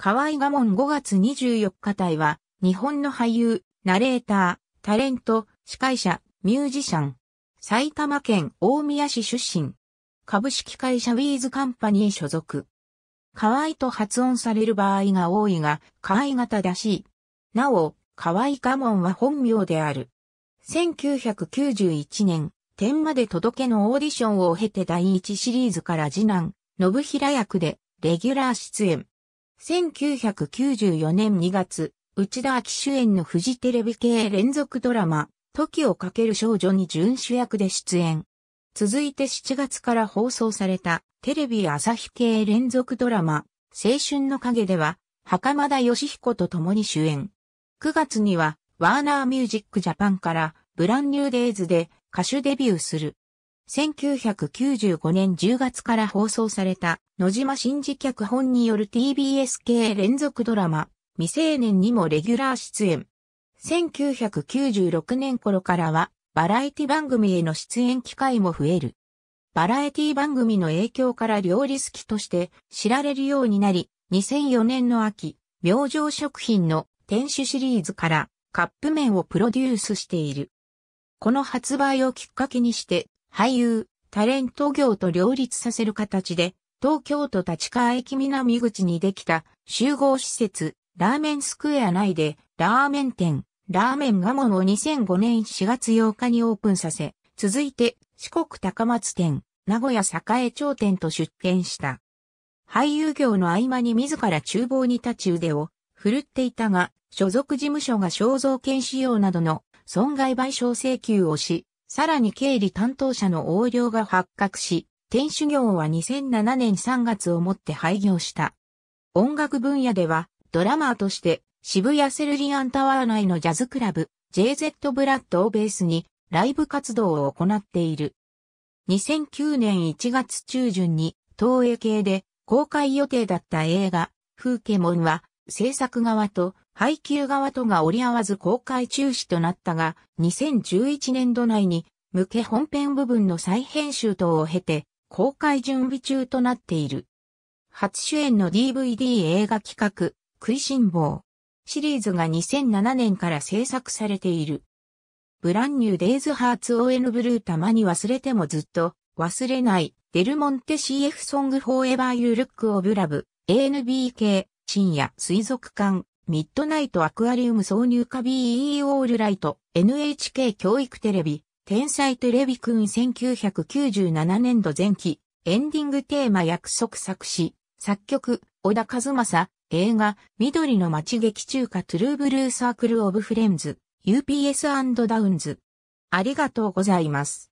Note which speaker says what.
Speaker 1: 河合賀門5月24日隊は、日本の俳優、ナレーター、タレント、司会者、ミュージシャン。埼玉県大宮市出身。株式会社ウィーズカンパニー所属。河合と発音される場合が多いが、河合型らしい。なお、河合賀門は本名である。1991年、天まで届けのオーディションを経て第一シリーズから次男、信平役で、レギュラー出演。1994年2月、内田秋主演のフジテレビ系連続ドラマ、時をかける少女に準主役で出演。続いて7月から放送されたテレビ朝日系連続ドラマ、青春の影では、袴田義彦と共に主演。9月には、ワーナーミュージックジャパンから、ブランニューデイズで歌手デビューする。1995年10月から放送された野島真司脚本による TBS 系連続ドラマ未成年にもレギュラー出演。1996年頃からはバラエティ番組への出演機会も増える。バラエティ番組の影響から料理好きとして知られるようになり、2004年の秋、明星食品の店主シリーズからカップ麺をプロデュースしている。この発売をきっかけにして俳優、タレント業と両立させる形で、東京都立川駅南口にできた集合施設、ラーメンスクエア内で、ラーメン店、ラーメンガモンを2005年4月8日にオープンさせ、続いて四国高松店、名古屋栄町店と出店した。俳優業の合間に自ら厨房に立ち腕を振るっていたが、所属事務所が肖像権使用などの損害賠償請求をし、さらに経理担当者の横領が発覚し、店主業は2007年3月をもって廃業した。音楽分野では、ドラマーとして、渋谷セルリアンタワー内のジャズクラブ、JZ ブラッドをベースに、ライブ活動を行っている。2009年1月中旬に、東映系で公開予定だった映画、風景門は、制作側と配給側とが折り合わず公開中止となったが、2011年度内に向け本編部分の再編集等を経て、公開準備中となっている。初主演の DVD 映画企画、食いしん坊。シリーズが2007年から制作されている。ブランニューデイズハーツオーエヌブルーたまに忘れてもずっと忘れないデルモンテ CF ソングフォーエバーユールックオブラブ ANBK 深夜、水族館、ミッドナイトアクアリウム挿入歌 BE オールライト、NHK 教育テレビ、天才テレビくん1997年度前期、エンディングテーマ約束作詞、作曲、小田和正、映画、緑の街劇中華トゥルーブルーサークルオブフレンズ、UPS& ダウンズ。ありがとうございます。